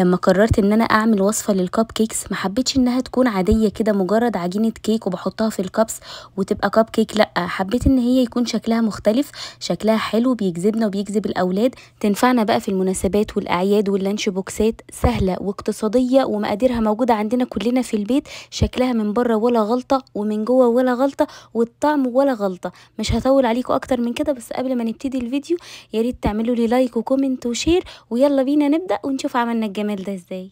لما قررت ان انا اعمل وصفه للكب كيكس ما حبيتش انها تكون عاديه كده مجرد عجينه كيك وبحطها في الكبس وتبقى كب كيك لا حبيت ان هي يكون شكلها مختلف شكلها حلو بيجذبنا وبيجذب الاولاد تنفعنا بقى في المناسبات والاعياد واللانش بوكسات سهله واقتصاديه ومقاديرها موجوده عندنا كلنا في البيت شكلها من بره ولا غلطه ومن جوه ولا غلطه والطعم ولا غلطه مش هطول عليكم اكتر من كده بس قبل ما نبتدي الفيديو ياريت تعملوا لي لايك وكومنت وشير ويلا بينا نبدا ونشوف عملنا الجمال هنعمل ده ازاي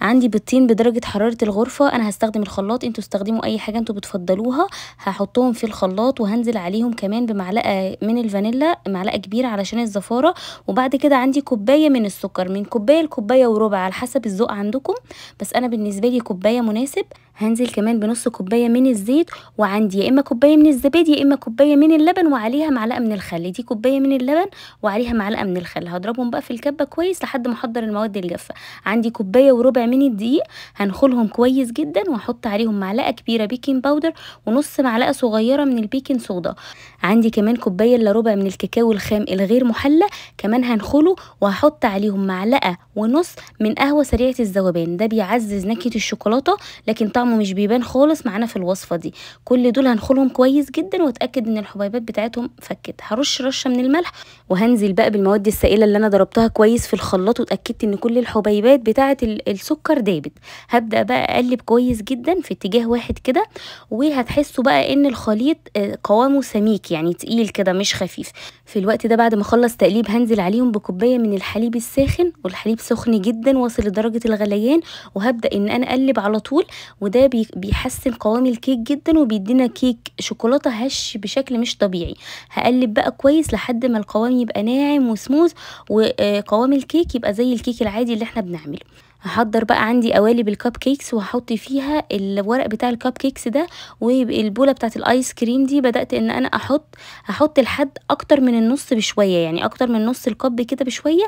عندي بيضتين بدرجة حرارة الغرفة أنا هستخدم الخلاط انتوا استخدموا أي حاجة انتوا بتفضلوها هحطهم في الخلاط وهنزل عليهم كمان بمعلقة من الفانيلا معلقة كبيرة علشان الزفارة وبعد كده عندي كوباية من السكر من كوباية لكوباية وربع على حسب الذوق عندكم بس أنا بالنسبة لي كوباية مناسب هنزل كمان بنص كوبايه من الزيت وعندي يا اما كوبايه من الزبادي يا اما كوبايه من اللبن وعليها معلقه من الخل دي كوبايه من اللبن وعليها معلقه من الخل هضربهم بقى في الكبه كويس لحد ما احضر المواد الجافه عندي كوبايه وربع من الدقيق هنخلهم كويس جدا واحط عليهم معلقه كبيره بيكنج باودر ونص معلقه صغيره من البيكنج صودا عندي كمان كوبايه الا ربع من الكاكاو الخام الغير محلى كمان هنخله وهحط عليهم معلقه ونص من قهوه سريعه الذوبان ده بيعزز نكهه الشوكولاته لكن طعم طعمه مش بيبان خالص معانا في الوصفة دي كل دول هنخلهم كويس جدا واتأكد ان الحبيبات بتاعتهم فكت هرش رشة من الملح وهنزل بقى بالمواد السائلة اللي انا ضربتها كويس في الخلاط واتأكدت ان كل الحبيبات بتاعة السكر دابت هبدأ بقى اقلب كويس جدا في اتجاه واحد كده وهتحسوا بقى ان الخليط آه، قوامه سميك يعني تقيل كده مش خفيف في الوقت ده بعد ما اخلص تقليب هنزل عليهم بكوباية من الحليب الساخن والحليب سخن جدا واصل لدرجة الغليان وهبدأ ان انا اقلب على طول وده ده بيحسن قوام الكيك جدا وبيدينا كيك شوكولاته هش بشكل مش طبيعي هقلب بقى كويس لحد ما القوام يبقى ناعم وسموز وقوام الكيك يبقى زي الكيك العادي اللي احنا بنعمله هحضر بقى عندي قوالب الكب كيكس وهحط فيها الورق بتاع الكب كيكس ده والبوله بتاعت الايس كريم دي بدات ان انا احط هحط لحد اكتر من النص بشويه يعني اكتر من نص الكب كده بشويه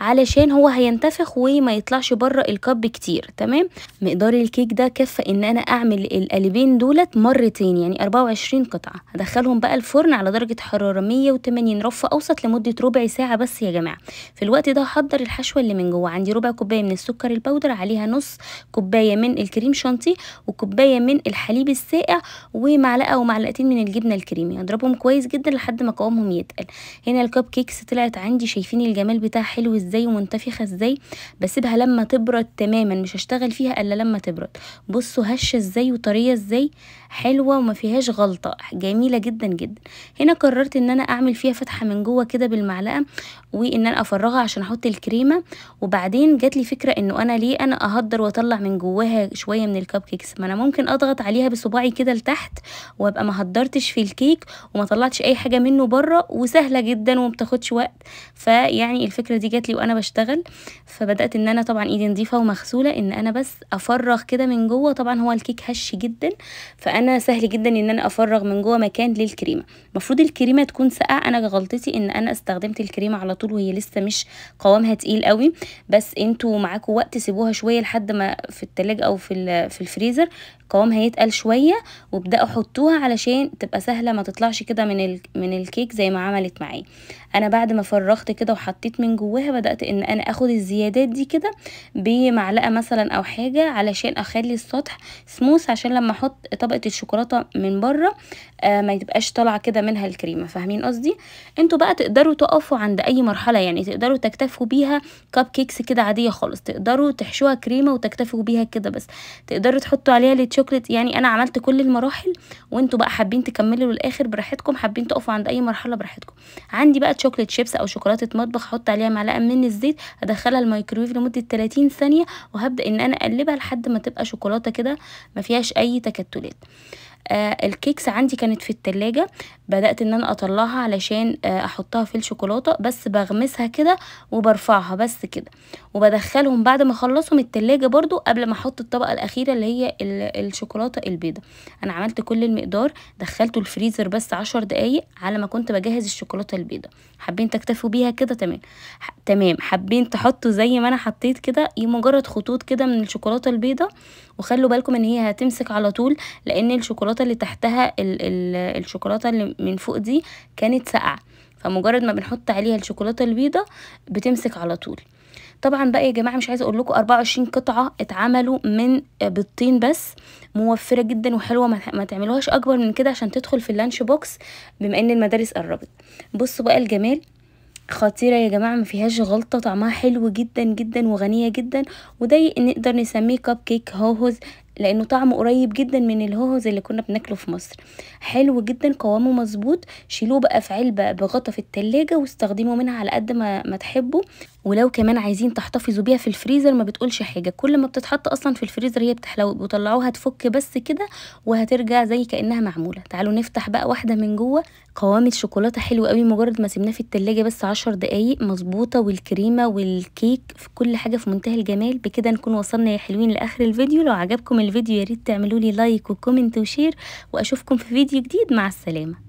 علشان هو هينتفخ وما يطلعش بره الكب كتير تمام مقدار الكيك ده كفى ان انا اعمل القالبين دولت مرتين يعني 24 قطعه هدخلهم بقى الفرن على درجه حراره 180 رف اوسط لمده ربع ساعه بس يا جماعه في الوقت ده هحضر الحشوه اللي من جوه عندي ربع كوبايه من السكر البودر عليها نص كوباية من الكريم شانتي وكوباية من الحليب الساقع ومعلقة ومعلقتين من الجبنة الكريمي هضربهم كويس جدا لحد ما قوامهم يتقل هنا الكب كيكس طلعت عندي شايفين الجمال بتاعها حلو ازاي ومنتفخة ازاي بسيبها لما تبرد تماما مش هشتغل فيها الا لما تبرد بصوا هشة ازاي وطرية ازاي حلوة وما فيهاش غلطة جميلة جدا جدا هنا قررت ان انا اعمل فيها فتحة من جوه كده بالمعلقة وان انا افرغها عشان احط الكريمة وبعدين جات لي فكرة انه انا ليه انا اهدر واطلع من جواها شويه من الكب كيكس ما انا ممكن اضغط عليها بصباعي كده لتحت وابقى ما هدرتش في الكيك وما طلعتش اي حاجه منه بره وسهله جدا وما بتاخدش وقت فيعني الفكره دي جات لي وانا بشتغل فبدات ان انا طبعا ايدي نظيفه ومغسوله ان انا بس افرغ كده من جوه طبعا هو الكيك هش جدا فانا سهل جدا ان انا افرغ من جوه مكان للكريمه المفروض الكريمه تكون ساقعه انا غلطتي ان انا استخدمت الكريمه على طول وهي لسه مش قوامها تقيل قوي بس انتوا معاكم وقت تسيبوها شويه لحد ما في التلاجة او في في الفريزر القوام هيتقل شوية وابدأوا حطوها علشان تبقى سهلة ما تطلعش كده من, ال... من الكيك زي ما عملت معايا انا بعد ما فرغت كده وحطيت من جواها بدأت ان انا اخد الزيادات دي كده بمعلقة مثلا او حاجة علشان اخلي السطح سموث عشان لما احط طبقة الشوكولاتة من بره آه ما تبقاش طالعة كده منها الكريمة فاهمين قصدي انتوا بقى تقدروا تقفوا عند اي مرحلة يعني تقدروا تكتفوا بيها كاب كيكس كده عادية خالص تقدروا تحشوها كريمة وتكتفوا بيها كده بس تقدروا تحطوا عليها شكرت يعني انا عملت كل المراحل وانتوا بقى حابين تكملوا للاخر براحتكم حابين تقفوا عند اي مرحله براحتكم عندي بقى شوكليت شيبس او شوكولاته مطبخ احط عليها معلقه من الزيت ادخلها الميكرويف لمده 30 ثانيه وهبدا ان انا اقلبها لحد ما تبقى شوكولاته كده ما فيهاش اي تكتلات آه الكيكس عندي كانت في التلاجة بدأت ان انا اطلعها علشان آه احطها في الشوكولاتة بس بغمسها كده وبرفعها بس كده وبدخلهم بعد ما اخلصهم التلاجة برضو قبل ما احط الطبقة الاخيرة اللي هي الشوكولاتة البيضة انا عملت كل المقدار دخلته الفريزر بس عشر دقايق على ما كنت بجهز الشوكولاتة البيضة حابين تكتفوا بيها كده تمام تمام حابين تحطوا زي ما انا حطيت كده مجرد خطوط كده من الشوكولاتة البيضة وخلوا بالكم ان هي هتمسك على طول لان الشوكولاته اللي تحتها ال ال الشوكولاته اللي من فوق دي كانت ساقعه فمجرد ما بنحط عليها الشوكولاته البيضه بتمسك على طول طبعا بقى يا جماعه مش عايزه اقول لكم 24 قطعه اتعملوا من بيضتين بس موفره جدا وحلوه ما تعملوهاش اكبر من كده عشان تدخل في اللانش بوكس بما ان المدارس قربت بصوا بقى الجمال خطيرة يا جماعة ما فيهاش غلطة طعمها حلو جدا جدا وغنية جدا وده نقدر نسميه كب كيك هوهوز لانه طعمه قريب جدا من الهوهوز اللي كنا بناكله في مصر حلو جدا قوامه مظبوط شيلوه بقى في علبه بغطا في التلاجة واستخدموا منها على قد ما ما تحبوا ولو كمان عايزين تحتفظوا بيها في الفريزر ما بتقولش حاجه كل ما بتتحط اصلا في الفريزر هي بتحلو وطلعوها تفك بس كده وهترجع زي كانها معموله تعالوا نفتح بقى واحده من جوه قوام الشوكولاته حلو قوي مجرد ما سيبناه في التلاجة بس عشر دقايق مظبوطه والكريمه والكيك في كل حاجه في منتهى الجمال بكده نكون وصلنا يا حلوين لاخر الفيديو لو عجبكم الفيديو يا ريت تعملوا لي لايك وكومنت وشير واشوفكم في فيديو جديد مع السلامه